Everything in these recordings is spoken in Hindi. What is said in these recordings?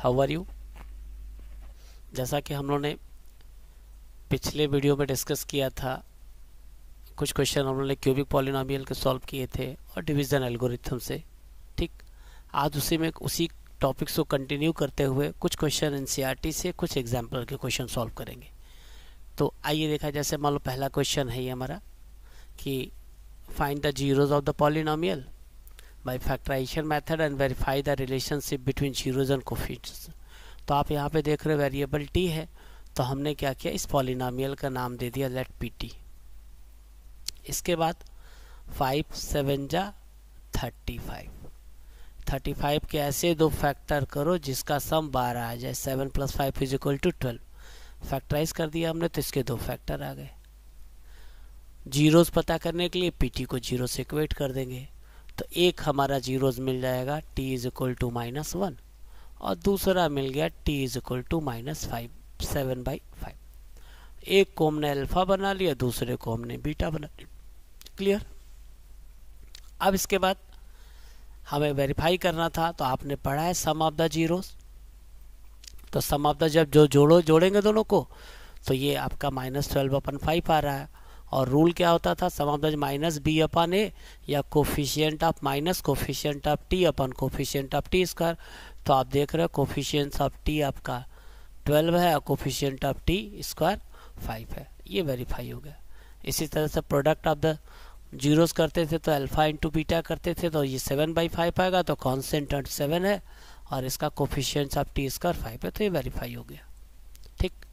हाउ आर यू जैसा कि हम लोगों ने पिछले वीडियो में डिस्कस किया था कुछ क्वेश्चन हम लोगों ने क्यूबिक पॉलिनामियल के सॉल्व किए थे और डिवीज़न एल्गोरिथम से ठीक आज उसी में उसी टॉपिक्स को कंटिन्यू करते हुए कुछ क्वेश्चन एन e से कुछ एग्जाम्पल के क्वेश्चन सॉल्व करेंगे तो आइए देखा जैसे मान लो पहला क्वेश्चन है ये हमारा कि find the zeros of the polynomial by factorisation method and verify the relationship between zeros and coefficients तो आप यहाँ पे देख रहे हो वेरिएबल टी है तो हमने क्या किया इस पॉलिनामियल का नाम दे दिया लेट पी टी इसके बाद फाइव सेवन जा थर्टी फाइव थर्टी फाइव के ऐसे दो फैक्टर करो जिसका सम बारह आ जाए seven plus five is equal to twelve factorise कर दिया हमने तो इसके दो फैक्टर आ गए जीरोज पता करने के लिए टी को जीरो से इक्वेट कर देंगे तो एक हमारा जीरोज मिल जाएगा t is equal to minus one और दूसरा मिल गया t is equal to minus five seven by five एक को हमने अल्फ़ा बना लिया दूसरे को हमने बीटा बना लिया क्लियर अब इसके बाद हमें वेरीफाई करना था तो आपने पढ़ा है सम ऑफ द जीरोज तो सम ऑफ द जब जो जोड़ो जोड़ेंगे दोनों को तो ये आपका माइनस ट्वेल्व अपन फाइव आ रहा है और रूल क्या होता था sum of the minus b upon a या coefficient of minus coefficient of t upon coefficient of t square तो आप देख रहे हो कोफिशियंट ऑफ टी आपका ट्वेल्व है और coefficient of t square five है ये वेरीफाई हो गया इसी तरह से प्रोडक्ट ऑफ द जीरोस करते थे तो अल्फा इंटू बीटा करते थे तो ये सेवन बाई फाइव आएगा तो कॉन्सेंटेंट सेवन है और इसका coefficient of t square five है तो ये वेरीफाई हो गया ठीक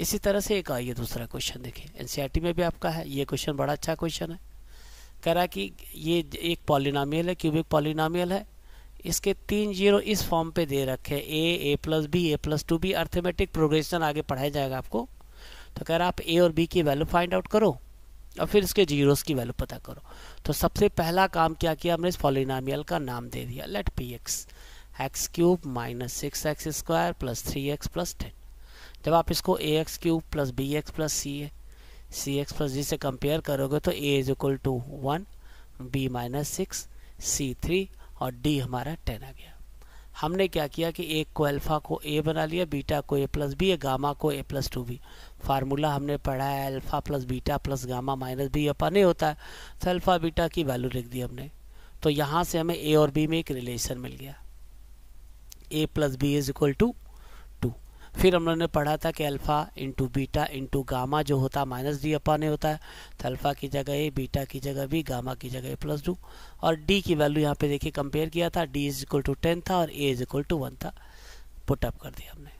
इसी तरह से एक आइए दूसरा क्वेश्चन देखिए एन में भी आपका है ये क्वेश्चन बड़ा अच्छा क्वेश्चन है कह रहा कि ये एक पॉलिनामियल है क्यूबिक पॉलिनामियल है इसके तीन जीरो इस फॉर्म पे दे रखे a a plus b a plus two b arithmetic progression आगे पढ़ाया जाएगा आपको तो कह रहा आप ए और बी की वैल्यू फाइंड आउट करो और फिर इसके जीरोस की वैल्यू पता करो तो सबसे पहला काम क्या किया हमने इस पॉलिनामियल का नाम दे दिया let p x x cube minus six x square plus three x plus ten जब आप इसको a x cube plus b x plus c c x plus g से कंपेयर करोगे तो a is equal to one b minus six c three और डी हमारा टेन आ गया हमने क्या किया कि एक को अल्फ़ा को ए बना लिया बीटा को ए प्लस बी गामा को a plus two b formula हमने पढ़ा है alpha plus beta plus gamma minus b अपा नहीं होता है तो अल्फ़ा बीटा की वैल्यू लिख दी हमने तो यहाँ से हमें ए और बी में एक रिलेशन मिल गया a plus b is equal to फिर हम लोगों ने पढ़ा था कि alpha into beta into gamma जो होता है माइनस डी अपा नहीं होता है तो अल्फ़ा की जगह ए बीटा की जगह बी गामा की जगह ए प्लस टू और डी की वैल्यू यहाँ पे देखिए कंपेयर किया था d is equal to ten था और a is equal to one था पुटअप कर दिया हमने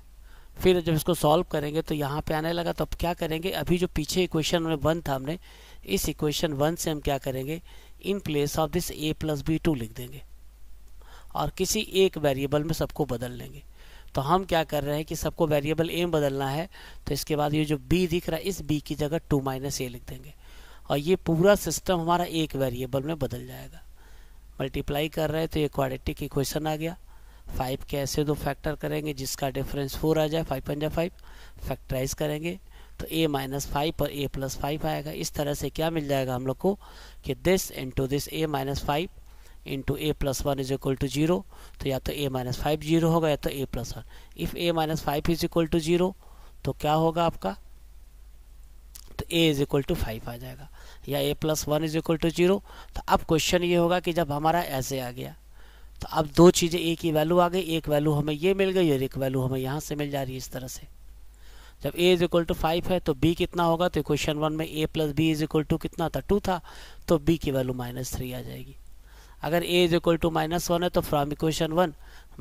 फिर जब इसको सॉल्व करेंगे तो यहाँ पे आने लगा तो अब क्या करेंगे अभी जो पीछे इक्वेशन में वन था हमने इस इक्वेशन वन से हम क्या करेंगे in place of this a plus b two लिख देंगे और किसी एक वेरिएबल में सबको बदल लेंगे तो हम क्या कर रहे हैं कि सबको वेरिएबल ए में बदलना है तो इसके बाद ये जो बी दिख रहा है इस बी की जगह टू माइनस ए लिख देंगे और ये पूरा सिस्टम हमारा एक वेरिएबल में बदल जाएगा मल्टीप्लाई कर रहे हैं तो ये क्वाड्रेटिक इक्वेशन आ गया फाइव के ऐसे दो फैक्टर करेंगे जिसका डिफरेंस फोर आ जाए फाइव पंजा फाइव फैक्टराइज करेंगे तो ए माइनस फाइव और ए प्लस फाइव आएगा इस तरह से क्या मिल जाएगा हम लोग को कि this into this a minus five into a plus one is equal to zero तो या तो ए माइनस फाइव जीरो होगा या तो a plus one if a minus five is equal to zero तो क्या होगा आपका तो a is equal to five आ जाएगा या a plus one is equal to zero तो अब क्वेश्चन ये होगा कि जब हमारा ऐसे आ गया तो अब दो चीज़ें ए की वैल्यू आ गई एक वैल्यू हमें ये मिल गई और एक वैल्यू हमें यहाँ से मिल जा रही है इस तरह से जब a is equal to five है तो b कितना होगा तो क्वेश्चन वन में a plus b is equal to कितना था टू था तो b की वैल्यू माइनस थ्री आ जाएगी अगर a is equal to minus one है तो फ्रॉम इक्वेशन वन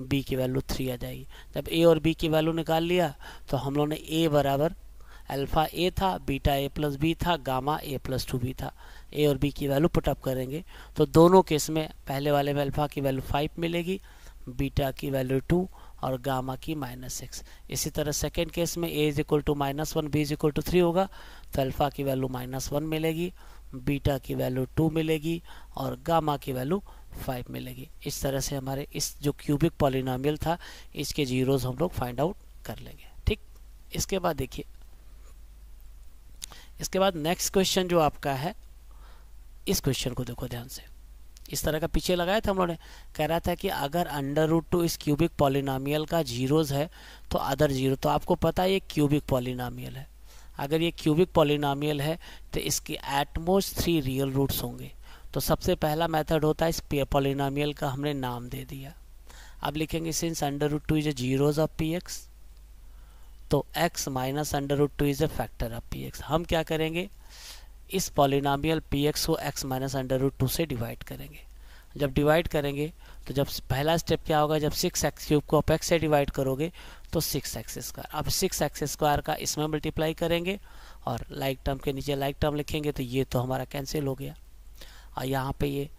बी की वैल्यू थ्री आ जाएगी जब ए और बी की वैल्यू निकाल लिया तो हम लोगों ने ए बराबर अल्फ़ा ए था बीटा ए प्लस बी था gamma a plus two b था ए और बी की वैल्यू पुटअप करेंगे तो दोनों केस में पहले वाले में अल्फ़ा की वैल्यू फाइव मिलेगी बीटा की वैल्यू टू और गामा की माइनस सिक्स इसी तरह सेकेंड केस में a is equal to minus one b is equal to three होगा तो अल्फ़ा की वैल्यू माइनस वन मिलेगी बीटा की वैल्यू टू मिलेगी और गामा की वैल्यू फाइव मिलेगी इस तरह से हमारे इस जो क्यूबिक पॉलिनामियल था इसके जीरोज हम लोग फाइंड आउट कर लेंगे ठीक इसके बाद देखिए इसके बाद नेक्स्ट क्वेश्चन जो आपका है इस क्वेश्चन को देखो ध्यान से इस तरह का पीछे लगाया था हम लोगों ने कह रहा था कि अगर अंडर रूट टू इस क्यूबिक पॉलिनामियल का जीरोज है तो अदर जीरो तो आपको पता है ये क्यूबिक पॉलिनामियल है अगर ये क्यूबिक पॉलिनामियल है तो इसकी एटमोस्ट थ्री रियल रूट्स होंगे तो सबसे पहला मेथड होता है इस पॉलिनामियल का हमने नाम दे दिया अब लिखेंगे since under root two is a zeros of p x तो x minus under root two is a factor of p x हम क्या करेंगे इस पॉलिनामियल पी एक्स को x minus under root two से डिवाइड करेंगे जब डिवाइड करेंगे तो जब पहला स्टेप क्या होगा जब सिक्स एक्स क्यूब को आप एक्स से डिवाइड करोगे तो सिक्स एक्स स्क्वायर अब सिक्स एक्स स्क्वायर का इसमें मल्टीप्लाई करेंगे और लाइक टर्म के नीचे लाइक टर्म लिखेंगे तो ये तो हमारा कैंसिल हो गया और यहाँ पे ये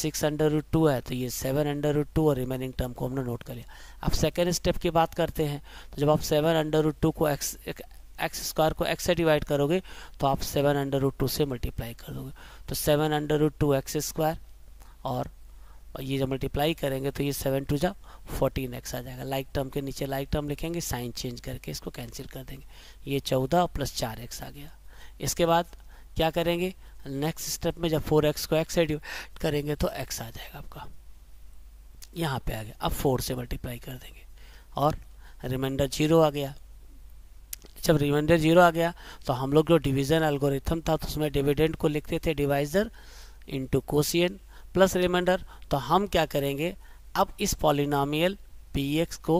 सिक्स अंडर रूट टू है तो ये सेवन अंडर रूट टू और रिमेनिंग टर्म को हमने नोट कर लिया अब सेकेंड स्टेप की बात करते हैं तो जब आप सेवन अंडर रूट टू को एक्स एक्स स्क्वायर को एक्स से डिवाइड करोगे तो आप सेवन अंडर रूट टू से मल्टीप्लाई कर दोगे तो seven under root two x square और और ये जब मल्टीप्लाई करेंगे तो ये सेवन टू जा फोर्टीन एक्स आ जाएगा लाइक टर्म के नीचे लाइक टर्म लिखेंगे साइन चेंज करके इसको कैंसिल कर देंगे ये चौदह प्लस चार एक्स आ गया इसके बाद क्या करेंगे नेक्स्ट स्टेप में जब फोर एक्स को एक्स से करेंगे तो एक्स आ जाएगा आपका यहाँ पे आ गया अब फोर से मल्टीप्लाई कर देंगे और रिमाइंडर जीरो आ गया जब रिमाइंडर जीरो आ गया तो हम लोग जो डिवीज़न एल्गोरिथम था तो उसमें डिविडेंड को लिखते थे divisor into quotient plus remainder तो हम क्या करेंगे अब इस पॉलिनामियल पी एक्स को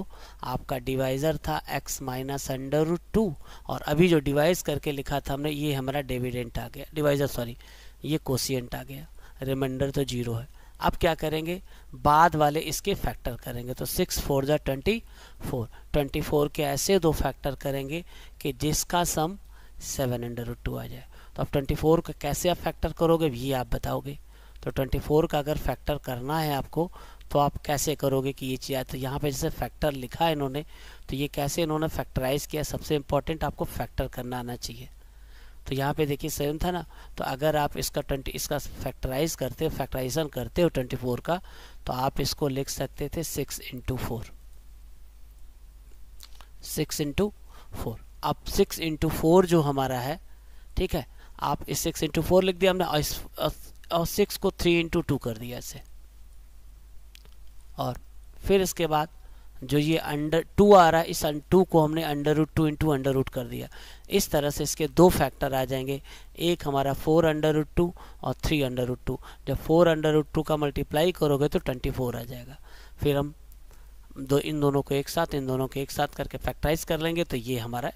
आपका डिवाइज़र था x minus under root two और अभी जो डिवाइज करके लिखा था हमने ये हमारा डिविडेंट आ गया डिवाइज़र सॉरी ये कोशियंट आ गया रिमाइंडर तो जीरो है अब क्या करेंगे बाद वाले इसके फैक्टर करेंगे तो सिक्स फोर जो ट्वेंटी फोर ट्वेंटी फोर के ऐसे दो फैक्टर करेंगे कि जिसका sum seven under root two आ जाए तो अब ट्वेंटी फोर का कैसे आप फैक्टर करोगे ये आप बताओगे तो 24 का अगर फैक्टर करना है आपको तो आप कैसे करोगे कि ये चीज़ आए तो यहाँ पे जैसे फैक्टर लिखा है इन्होंने तो ये कैसे इन्होंने फैक्टराइज किया सबसे इम्पोर्टेंट आपको फैक्टर करना आना चाहिए तो यहाँ पे देखिए सेवन था ना तो अगर आप इसका ट्वेंटी इसका फैक्टराइज करते हो फैक्टराइजन करते हो ट्वेंटी फोर का तो आप इसको लिख सकते थे six into four six into four अब सिक्स इंटू फोर जो हमारा है ठीक है आप इस सिक्स इंटू फोर लिख दिया हमने और सिक्स को थ्री इंटू टू कर दिया इसे और फिर इसके बाद जो ये अंडर टू आ रहा है इस टू को हमने under root two into under root कर दिया इस तरह से इसके दो फैक्टर आ जाएंगे एक हमारा फोर अंडर रूट टू और थ्री अंडर रूट टू जब फोर अंडर रूट टू का मल्टीप्लाई करोगे तो ट्वेंटी फोर आ जाएगा फिर हम दो इन दोनों को एक साथ इन दोनों को एक साथ करके फैक्टराइज कर लेंगे तो ये हमारा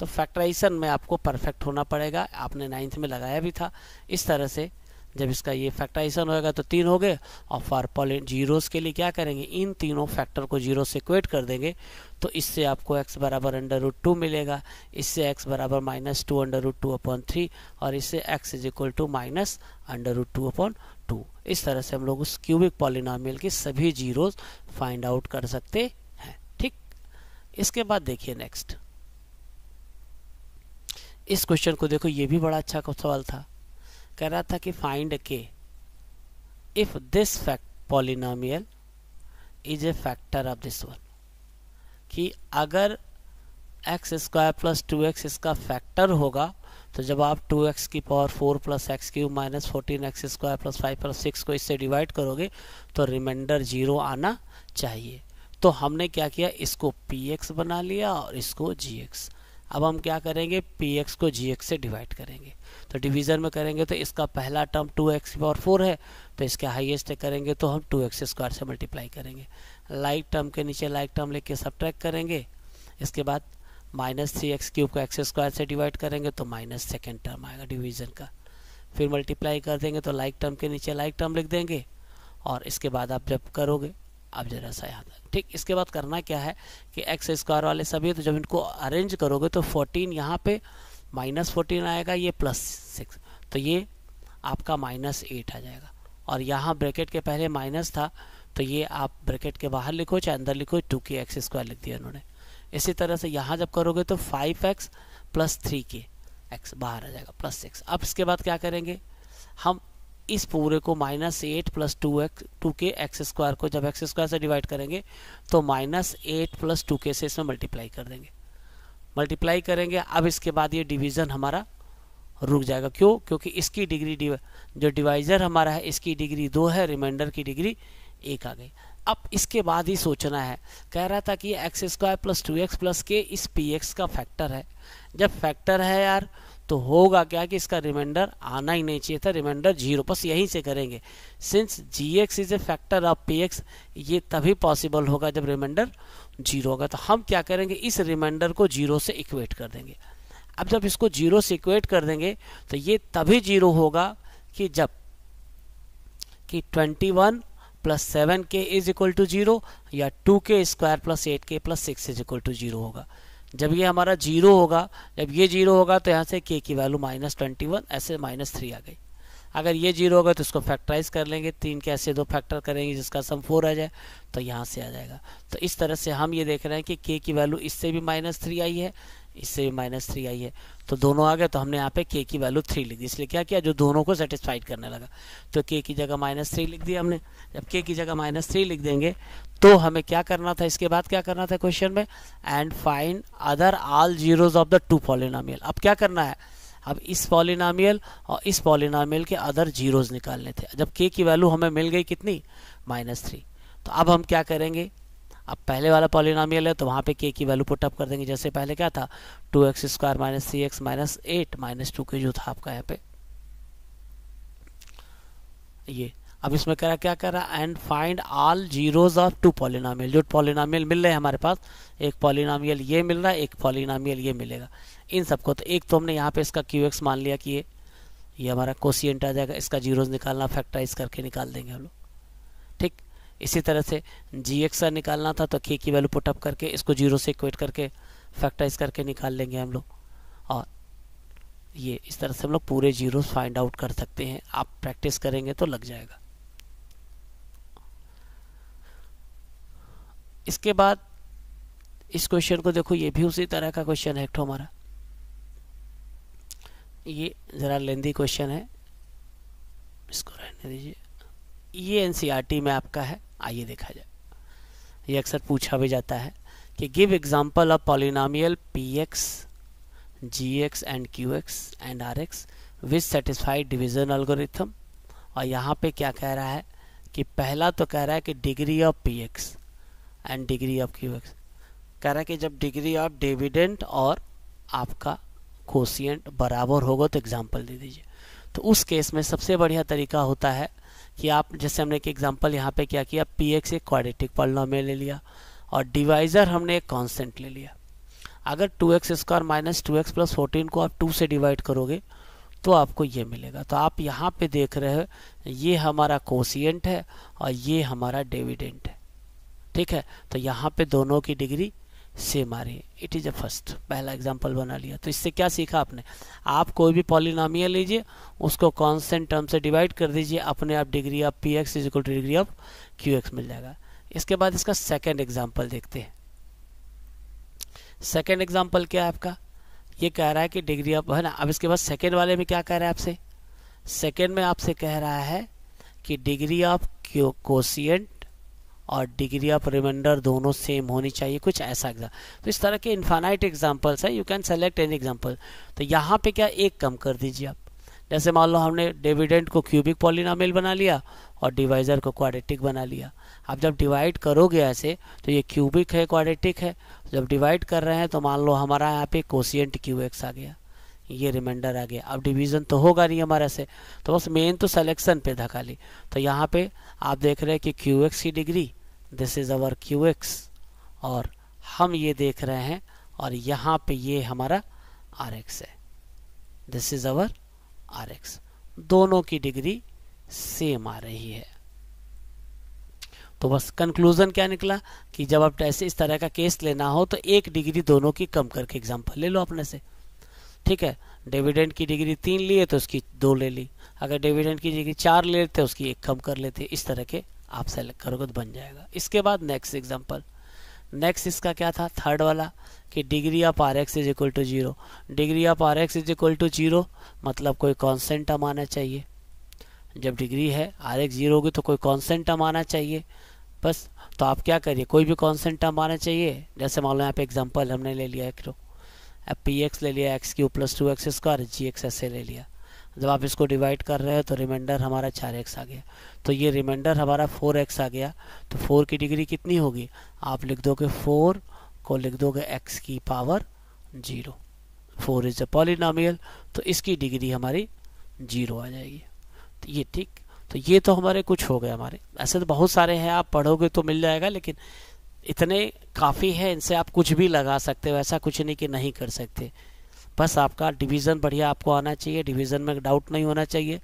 तो फैक्टराइजेशन में आपको परफेक्ट होना पड़ेगा आपने नाइन्थ में लगाया भी था इस तरह से जब इसका ये फैक्टराइजेशन होएगा तो तीन हो गए और फॉर पॉली जीरोस के लिए क्या करेंगे इन तीनों फैक्टर को जीरो से इक्वेट कर देंगे तो इससे आपको x बराबर अंडर रूट टू मिलेगा इससे x बराबर minus two under root two upon three और इससे x is equal to minus under root two upon two इस तरह से हम लोग उस क्यूबिक पॉलिनामियल के सभी जीरोज फाइंड आउट कर सकते हैं ठीक इसके बाद देखिए नेक्स्ट इस क्वेश्चन को देखो ये भी बड़ा अच्छा सवाल था कह रहा था कि find k if this fact polynomial is a factor of this one कि अगर x square plus two x इसका फैक्टर होगा तो जब आप टू एक्स की power four plus x q minus fourteen x square plus five plus six को इससे डिवाइड करोगे तो रिमाइंडर जीरो आना चाहिए तो हमने क्या किया इसको पी एक्स बना लिया और इसको जी एक्स अब हम क्या करेंगे पी एक्स को जी एक्स से डिवाइड करेंगे तो डिवीज़न में करेंगे तो इसका पहला term two x power four है तो इसके हाईएस्ट करेंगे तो हम टू एक्स स्क्वायर से मल्टीप्लाई करेंगे लाइक टर्म के नीचे लाइक टर्म लेके ट्रैक करेंगे इसके बाद माइनस थ्री एक्स क्यूब को एक्स स्क्वायर से डिवाइड करेंगे तो माइनस सेकेंड टर्म आएगा डिवीज़न का फिर मल्टीप्लाई कर देंगे तो लाइक टर्म के नीचे लाइक टर्म लिख देंगे और इसके बाद आप जब करोगे आप जरा सा याद ठीक इसके बाद करना क्या है कि एक्स स्क्वायर वाले सभी तो जब इनको अरेंज करोगे तो 14 यहाँ पे माइनस फोर्टीन आएगा ये प्लस सिक्स तो ये आपका माइनस एट आ जाएगा और यहाँ ब्रैकेट के पहले माइनस था तो ये आप ब्रैकेट के बाहर लिखो चाहे अंदर लिखो टू के एक्स स्क्वायर लिख दिया उन्होंने इसी तरह से यहाँ जब करोगे तो five x plus three k x बाहर आ जाएगा प्लस सिक्स अब इसके बाद क्या करेंगे हम इस पूरे को minus eight plus two x two k x square को जब एक्स स्क्वायर से डिवाइड करेंगे तो माइनस एट प्लस टू के से इसमें मल्टीप्लाई कर देंगे मल्टीप्लाई करेंगे अब इसके बाद ये डिवीज़न हमारा रुक जाएगा क्यों क्योंकि इसकी डिग्री डिव, जो डिवाइज़र हमारा है इसकी डिग्री दो है रिमाइंडर की डिग्री एक आ गई अब इसके बाद ही सोचना है कह रहा था कि x square plus two x plus k इस पी एक्स का फैक्टर है जब फैक्टर है यार तो होगा क्या कि इसका रिमाइंडर आना ही नहीं चाहिए था रिमाइंडर जीरो बस यहीं से करेंगे since g x is a factor of p x ये तभी पॉसिबल होगा जब रिमाइंडर जीरो होगा तो हम क्या करेंगे इस रिमाइंडर को जीरो से इक्वेट कर देंगे अब जब इसको जीरो से इक्वेट कर देंगे तो ये तभी जीरो होगा कि जब कि 21 plus seven k is equal to zero या two k square plus eight k plus six is equal to zero होगा जब ये हमारा जीरो होगा जब ये जीरो होगा तो यहाँ से के की वैल्यू माइनस ट्वेंटी वन ऐसे माइनस थ्री आ गई अगर ये जीरो होगा तो इसको फैक्टराइज कर लेंगे तीन के ऐसे दो फैक्टर करेंगे जिसका सम फोर आ जाए तो यहाँ से आ जाएगा तो इस तरह से हम ये देख रहे हैं कि के की वैल्यू इससे भी माइनस थ्री आई है इससे भी माइनस थ्री आई है तो दोनों आ गए तो हमने यहाँ पे के की वैल्यू थ्री लिख दी इसलिए क्या किया जो दोनों को सेटिस्फाइड करने लगा तो के की जगह माइनस थ्री लिख दिया हमने जब के की जगह माइनस थ्री लिख देंगे तो हमें क्या करना था इसके बाद क्या करना था क्वेश्चन में and find other all zeros of the two polynomial अब क्या करना है अब इस पॉलिनामियल और इस पॉलिनामियल के अदर जीरोज निकालने थे जब के की वैल्यू हमें मिल गई कितनी माइनस थ्री तो अब हम क्या करेंगे अब पहले वाला पॉलिनामियल है तो वहाँ पे के की वैल्यू पुट अप कर देंगे जैसे पहले क्या था two x square minus three x minus eight minus two k जो था आपका यहाँ पे ये अब इसमें कह रहा क्या कह रहा and find all zeros of two polynomial जो पॉलिनामियल मिल रहे हैं हमारे पास एक पॉलिनामियल ये मिल रहा है एक पॉलिनामियल ये मिलेगा इन सबको तो एक तो हमने यहाँ पे इसका क्यू एक्स मान लिया कि ये ये हमारा कोशियंट आ जाएगा इसका जीरोज निकालना फैक्टराइज करके निकाल देंगे हम लोग ठीक इसी तरह से जी एक्स का निकालना था तो के की वैल्यू पुटअप करके इसको जीरो से इक्वेट करके फैक्टराइज करके निकाल लेंगे हम लोग और ये इस तरह से हम लोग पूरे जीरो फाइंड आउट कर सकते हैं आप प्रैक्टिस करेंगे तो लग जाएगा इसके बाद इस क्वेश्चन को देखो ये भी उसी तरह का क्वेश्चन है हमारा ये ज़रा लेंदी क्वेश्चन है इसको रहने दीजिए ये एनसीईआरटी e में आपका है आइए देखा जाए ये अक्सर पूछा भी जाता है कि give example of polynomial p x g x and q x and r x with satisfied division algorithm और यहाँ पे क्या कह रहा है कि पहला तो कह रहा है कि degree of p x and degree of q x कह रहा है कि जब डिग्री ऑफ डिविडेंट और आपका कोशियंट बराबर होगा तो एग्जाम्पल दे दीजिए तो उस केस में सबसे बढ़िया तरीका होता है कि आप जैसे हमने एक एग्जाम्पल यहाँ पे क्या किया पी एक्स एक क्वाड्रेटिक पॉलिनोमियल ले लिया और डिवाइज़र हमने एक कॉन्सेंट ले लिया अगर two x square minus two x plus fourteen को आप टू से डिवाइड करोगे तो आपको ये मिलेगा तो आप यहाँ पे देख रहे हो ये हमारा कोशियंट है और ये हमारा डेविडेंट है ठीक है तो यहाँ पे दोनों की डिग्री सेम आ रही है इट इज़ अ फर्स्ट पहला एग्जाम्पल बना लिया तो इससे क्या सीखा आपने आप कोई भी पॉलिनामिया लीजिए उसको कॉन्स्टेंट टर्म से डिवाइड कर दीजिए अपने आप degree of p x is equal to degree of q x मिल जाएगा इसके बाद इसका सेकेंड एग्जाम्पल देखते हैं सेकेंड एग्जाम्पल क्या है आपका ये कह रहा है कि डिग्री ऑफ है ना अब इसके बाद सेकेंड वाले में क्या कह रहा है आपसे सेकेंड में आपसे कह रहा है कि डिग्री ऑफ क्यू कोशियंट और डिग्री ऑफ रिमाइंडर दोनों सेम होनी चाहिए कुछ ऐसा एग्जाम तो इस तरह के इन्फानाइट एग्जाम्पल्स हैं you can select an example तो यहाँ पे क्या एक कम कर दीजिए आप जैसे मान लो हमने डिविडेंट को क्यूबिक पॉलिनामिल बना लिया और डिवाइजर को क्वाड्रेटिक बना लिया आप जब डिवाइड करोगे ऐसे तो ये क्यूबिक है क्वाड्रेटिक है जब डिवाइड कर रहे हैं तो मान लो हमारा यहाँ पे कोशियंट क्यू एक्स आ गया ये रिमाइंडर आ गया अब डिवीज़न तो होगा नहीं हमारा से तो बस मेन तो सिलेक्शन पे था खाली तो यहाँ पे आप देख रहे हैं कि क्यू एक्स की degree this is our q x और हम ये देख रहे हैं और यहाँ पे ये हमारा आर एक्स है this is our r x दोनों की डिग्री सेम आ रही है तो बस कंक्लूजन क्या निकला कि जब आप ऐसे इस तरह का केस लेना हो तो एक डिग्री दोनों की कम करके एग्जाम्पल ले लो अपने से ठीक है डिविडेंड की डिग्री तीन लिए तो उसकी दो ले ली अगर डिविडेंड की डिग्री चार ले लेते उसकी एक कम कर लेते इस तरह के आप सेलेक्ट करोगे तो बन जाएगा इसके बाद नेक्स्ट एग्जाम्पल नेक्स्ट इसका क्या था थर्ड वाला कि degree of r x is equal to zero degree of r x is equal to zero मतलब कोई कॉन्सेंट टर्म आना चाहिए जब डिग्री है आर एक्स जीरो होगी तो कोई कॉन्सेंट टर्म आना चाहिए बस तो आप क्या करिए कोई भी कॉन्सेंट टर्म आना चाहिए जैसे मान लो यहाँ पे एग्जाम्पल हमने ले लिया एक तो। अब पी एक्स ले लिया x q plus two x square g x ऐसे ले लिया जब आप इसको डिवाइड कर रहे हो तो रिमाइंडर हमारा चार एक्स आ गया तो ये रिमाइंडर हमारा फोर एक्स आ गया तो फोर की डिग्री कितनी होगी आप लिख दोगे फोर को लिख दोगे एक्स की power zero four is a polynomial तो इसकी डिग्री हमारी जीरो आ जाएगी तो ये ठीक तो ये तो हमारे कुछ हो गए हमारे ऐसे तो बहुत सारे हैं आप पढ़ोगे तो मिल जाएगा लेकिन इतने काफ़ी है इनसे आप कुछ भी लगा सकते हो ऐसा कुछ नहीं कि नहीं कर सकते बस आपका डिवीज़न बढ़िया आपको आना चाहिए डिवीज़न में डाउट नहीं होना चाहिए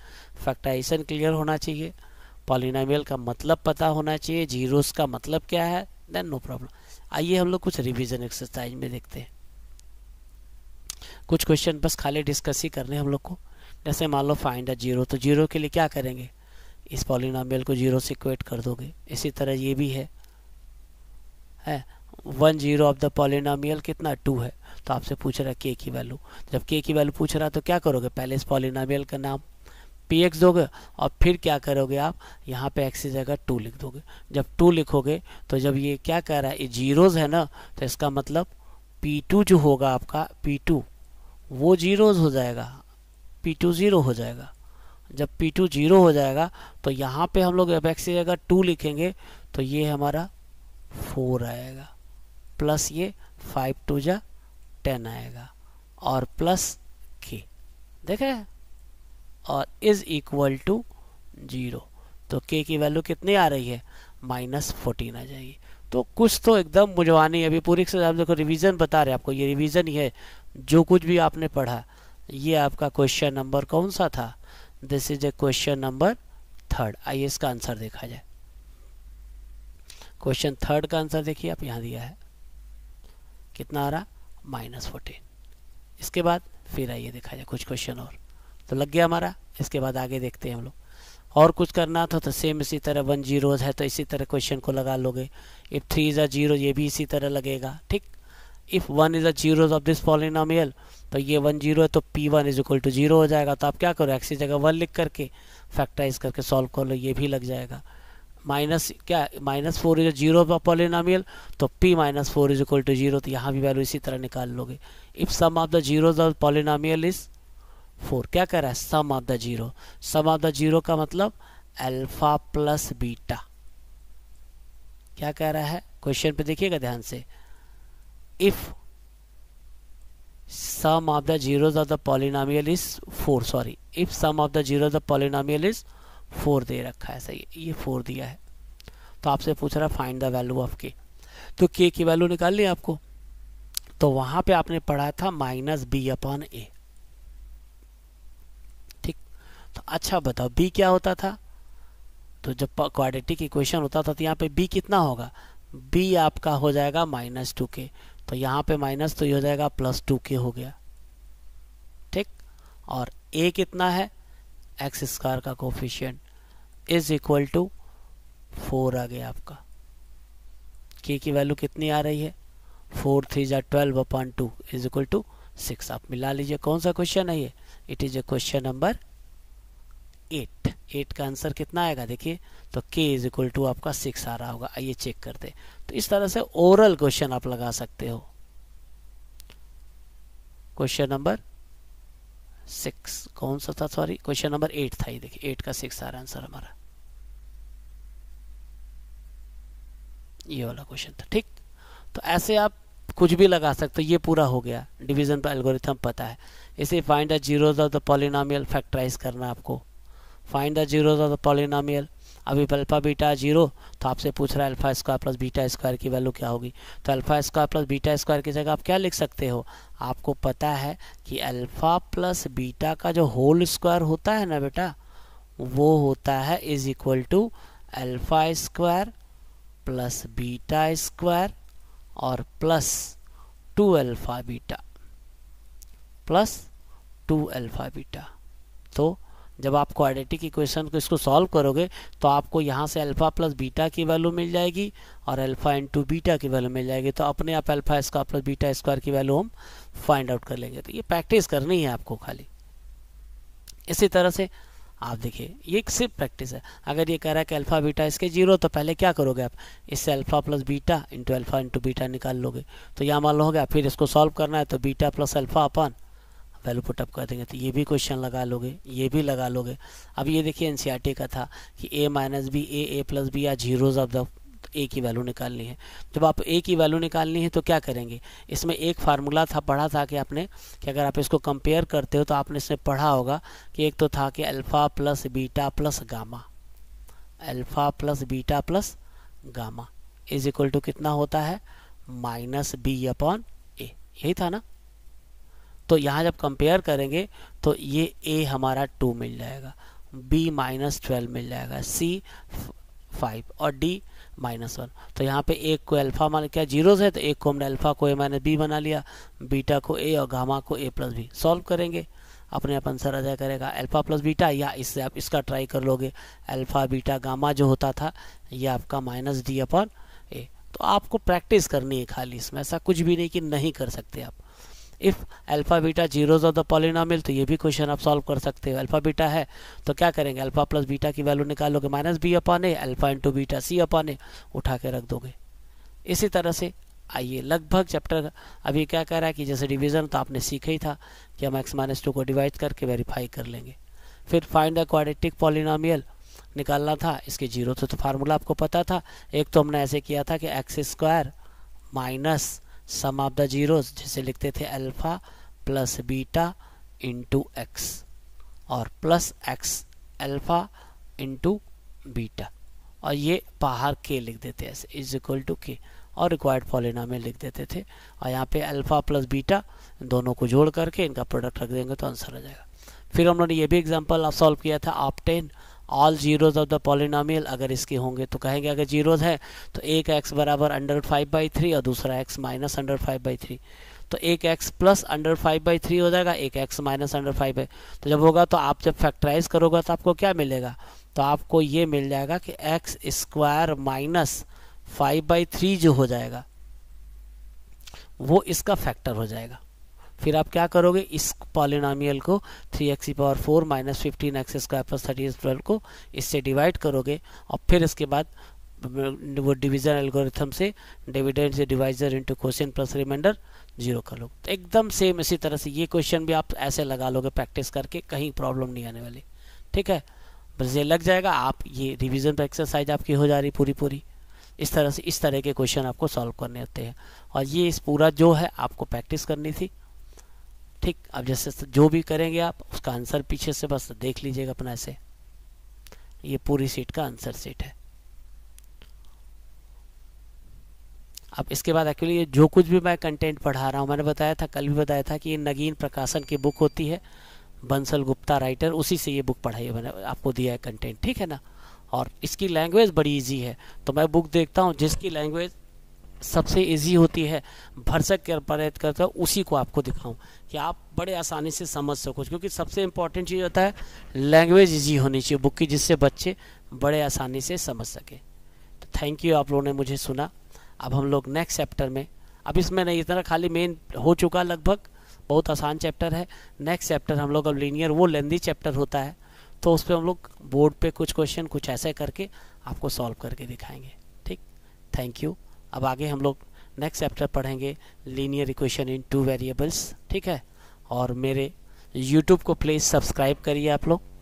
फैक्टाइजेशन क्लियर होना चाहिए पॉलिनामियल का मतलब पता होना चाहिए जीरोस का मतलब क्या है देन नो प्रॉब्लम आइए हम लोग कुछ रिवीजन एक्सरसाइज में देखते हैं कुछ क्वेश्चन बस खाली डिस्कस ही करने हम लोग को जैसे मान लो फाइंड है जीरो तो जीरो के लिए क्या करेंगे इस पॉलिनामियल को जीरो से इक्वेट कर दोगे इसी तरह ये भी है है one zero of the polynomial कितना टू है तो आपसे पूछ रहा है के की वैल्यू जब के की वैल्यू पूछ रहा तो क्या करोगे पहले इस पॉलिनामियल का नाम पी एक्स दोगे और फिर क्या करोगे आप यहाँ पे एक्स की जगह टू लिख दोगे जब टू लिखोगे तो जब ये क्या कह रहा है ये जीरोज़ है ना तो इसका मतलब पी टू जो होगा आपका पी टू वो जीरोज़ हो जाएगा पी टू ज़ीरो हो जाएगा जब पी टू ज़ीरो हो जाएगा तो यहाँ पे हम लोग जब एक्स की जगह टू लिखेंगे तो ये हमारा फोर आएगा प्लस ये फाइव टू जा टेन आएगा और प्लस के देखा है और इज इक्वल टू जीरो तो के की वैल्यू कितनी आ रही है माइनस फोर्टीन आ जाएगी तो कुछ तो एकदम मुझवानी अभी पूरी से आप देखो रिवीजन बता रहे आपको ये रिवीजन ही है जो कुछ भी आपने पढ़ा ये आपका क्वेश्चन नंबर कौन सा था this is a question number third आइए इसका आंसर देखा जाए क्वेश्चन थर्ड का आंसर देखिए आप यहाँ दिया है कितना आ रहा माइनस फोर्टीन इसके बाद फिर आइए देखा जाए कुछ क्वेश्चन और तो लग गया हमारा इसके बाद आगे देखते हैं हम लोग और कुछ करना था तो सेम इसी तरह वन जीरोज है तो इसी तरह क्वेश्चन को लगा लोगे if three is a zero ये भी इसी तरह लगेगा ठीक if one is a zeros of this polynomial तो ये वन जीरो है तो p one is equal to zero हो जाएगा तो आप क्या करो एक्सी जगह वन लिख करके फैक्टराइज करके सॉल्व कर लो ये भी लग जाएगा माइनस क्या minus four is zero polynomial तो p minus four is equal to zero तो यहाँ भी वैल्यू इसी तरह निकाल लोगे if sum of the zero polynomial is four क्या कह रहा है sum of the zero sum of the zero का मतलब अल्फा प्लस बीटा क्या कह रहा है क्वेश्चन पे देखिएगा ध्यान से if sum of the zero polynomial is four sorry if sum of the zero polynomial is four दे रखा है सही ये फोर दिया है तो आपसे पूछ रहा फाइंड द वैल्यू ऑफ के तो के की वैल्यू निकाल ली आपको तो वहां पे आपने पढ़ा था माइनस बी अपॉन ए ठीक तो अच्छा बताओ बी क्या होता था तो जब क्वाड्रेटिक इक्वेशन होता था तो यहाँ पे बी कितना होगा बी आपका हो जाएगा माइनस टू के तो यहाँ पे माइनस तो ये हो जाएगा प्लस टू के हो गया ठीक और ए कितना है एक्स स्क्वायर का coefficient is equal to four आ गया आपका के की वैल्यू कितनी आ रही है फोर थ्री ज़ा twelve upon two is equal to six आप मिला लीजिए कौन सा क्वेश्चन है ये it is a question number eight eight का आंसर कितना आएगा देखिए तो के इज इक्वल टू आपका सिक्स आ रहा होगा आइए चेक करते तो इस तरह से ओरल क्वेश्चन आप लगा सकते हो क्वेश्चन नंबर सिक्स कौन सा था सॉरी क्वेश्चन नंबर एट था ये देखिए एट का सिक्स आ रहा आंसर हमारा ये वाला क्वेश्चन था ठीक तो ऐसे आप कुछ भी लगा सकते हो ये पूरा हो गया डिवीजन पर एल्गोरिथम पता है इसे find the zeros of the polynomial factorise करना आपको find the zeros of the polynomial अभी अल्फ़ा बीटा जीरो तो आपसे पूछ रहा है alpha square plus beta square की वैल्यू क्या होगी तो alpha square plus beta square की जगह आप क्या लिख सकते हो आपको पता है कि अल्फ़ा प्लस बीटा का जो होल स्क्वायर होता है ना बेटा वो होता है is equal to alpha square plus beta square और plus two alpha beta plus two alpha beta तो जब आप क्वाड्रेटिक इक्वेशन को इसको सॉल्व करोगे तो आपको यहाँ से अल्फ़ा प्लस बीटा की वैल्यू मिल जाएगी और अल्फ़ा इंटू बीटा की वैल्यू मिल जाएगी तो अपने आप alpha square plus beta square की वैल्यू हम फाइंड आउट कर लेंगे तो ये प्रैक्टिस करनी है आपको खाली इसी तरह से आप देखिए ये सिर्फ प्रैक्टिस है अगर ये कह रहा है कि अल्फ़ा बीटा इसके जीरो तो पहले क्या करोगे आप इससे alpha plus beta into alpha into beta निकाल लोगे तो यहाँ मान लो हो गया फिर इसको सॉल्व करना है तो बीटा प्लस अल्फ़ा अपन वैल्यू पुटअप कर देंगे तो ये भी क्वेश्चन लगा लोगे ये भी लगा लोगे अब ये देखिए एन e का था कि a minus b a a plus b या जीरोज़ ऑफ द ए की वैल्यू निकालनी है जब आप ए की वैल्यू निकालनी है तो क्या करेंगे इसमें एक फार्मूला था पढ़ा था कि आपने कि अगर आप इसको कंपेयर करते हो तो आपने इसमें पढ़ा होगा कि एक तो था कि alpha plus beta plus gamma alpha plus beta plus gamma is equal to कितना होता है माइनस बी अपॉन ए यही था ना तो यहाँ जब कंपेयर करेंगे तो ये ए हमारा टू मिल जाएगा बी माइनस ट्वेल्व मिल जाएगा सी फाइव और डी माइनस वन तो यहाँ पे एक को अल्फा मान क्या जीरो है तो एक को हमने अल्फा को ए माइनस बी बना लिया बीटा को ए और गामा को ए प्लस बी सॉल्व करेंगे अपने आप आंसर आ करेगा अल्फा प्लस बीटा या इससे आप इसका ट्राई कर लोगे अल्फा बीटा गामा जो होता था ये आपका माइनस डी अपॉन ए तो आपको प्रैक्टिस करनी है खाली इसमें ऐसा कुछ भी नहीं कि नहीं कर सकते आप if alpha beta zeros of the polynomial तो ये भी क्वेश्चन आप सॉल्व कर सकते हो अल्फ़ा बीटा है तो क्या करेंगे अल्फ़ा प्लस बीटा की वैल्यू निकालोगे minus b upon a alpha into beta c upon a उठा के रख दोगे इसी तरह से आइए लगभग चैप्टर अभी क्या कह रहा है कि जैसे डिवीज़न तो आपने सीखा ही था कि हम एक्स माइनस टू को डिवाइड करके वेरीफाई कर लेंगे फिर फाइंड द क्वाड्रेटिक पॉलिनामियल निकालना था इसके जीरो तो फार्मूला आपको पता था एक तो हमने ऐसे किया था कि x square minus sum of the zeros जिसे लिखते थे alpha plus beta into x और plus x alpha into beta और ये बाहर के लिख देते ऐसे इज इक्वल टू के और रिक्वायर्ड फॉलिना में लिख देते थे और यहाँ पे अल्फ़ा प्लस बीटा दोनों को जोड़ करके इनका प्रोडक्ट रख देंगे तो आंसर आ जाएगा फिर हम लोगों ने ये भी एग्जाम्पल सॉल्व किया था आप ten all zeros of the polynomial अगर इसके होंगे तो कहेंगे अगर जीरोज़ हैं तो एक एक्स बराबर अंडर फाइव बाई थ्री और दूसरा x minus under five by three तो एक x plus under five by three हो जाएगा एक x minus under five by तो जब होगा तो आप जब फैक्टराइज करोगे तो आपको क्या मिलेगा तो आपको ये मिल जाएगा कि x square minus five by three जो हो जाएगा वो इसका फैक्टर हो जाएगा फिर आप क्या करोगे इस पॉलिनामियल को three x power four minus fifteen x square plus thirty twelve को इससे डिवाइड करोगे और फिर इसके बाद वो डिवीजन एल्गोरिथम से डिविडेंड से divisor into question plus reminder zero कर लो तो एकदम सेम इसी तरह से ये क्वेश्चन भी आप ऐसे लगा लोगे प्रैक्टिस करके कहीं प्रॉब्लम नहीं आने वाली ठीक है बस ये लग जाएगा आप ये रिविजन पर एक्सरसाइज आपकी हो जा रही पूरी पूरी इस तरह से इस तरह के क्वेश्चन आपको सॉल्व करने होते हैं और ये इस पूरा जो है आपको प्रैक्टिस करनी थी ठीक अब जैसे जो भी करेंगे आप उसका आंसर पीछे से बस देख लीजिएगा अपना ऐसे ये पूरी सीट का आंसर सीट है अब इसके बाद एक्चुअली ये जो कुछ भी मैं कंटेंट पढ़ा रहा हूँ मैंने बताया था कल भी बताया था कि ये नगीन प्रकाशन की बुक होती है बंसल गुप्ता राइटर उसी से ये बुक पढ़ाई मैंने आपको दिया है कंटेंट ठीक है ना और इसकी लैंग्वेज बड़ी इजी है तो मैं बुक देखता हूँ जिसकी लैंग्वेज सबसे इजी होती है भरसक के प्रयत्त करता उसी को आपको दिखाऊं कि आप बड़े आसानी से समझ सको क्योंकि सबसे इम्पॉर्टेंट चीज़ होता है लैंग्वेज इजी होनी चाहिए बुक की जिससे बच्चे बड़े आसानी से समझ सके तो थैंक यू आप लोगों ने मुझे सुना अब हम लोग नेक्स्ट चैप्टर में अब इसमें नहीं इतना खाली मेन हो चुका लगभग बहुत आसान चैप्टर है नेक्स्ट चैप्टर हम लोग अब लीनियर वो लेंदी चैप्टर होता है तो उस पर हम लोग बोर्ड पर कुछ क्वेश्चन कुछ ऐसे करके आपको सॉल्व करके दिखाएंगे ठीक थैंक यू अब आगे हम लोग नेक्स्ट चैप्टर पढ़ेंगे linear equation in two variables ठीक है और मेरे यूट्यूब को प्लीज़ सब्सक्राइब करिए आप लोग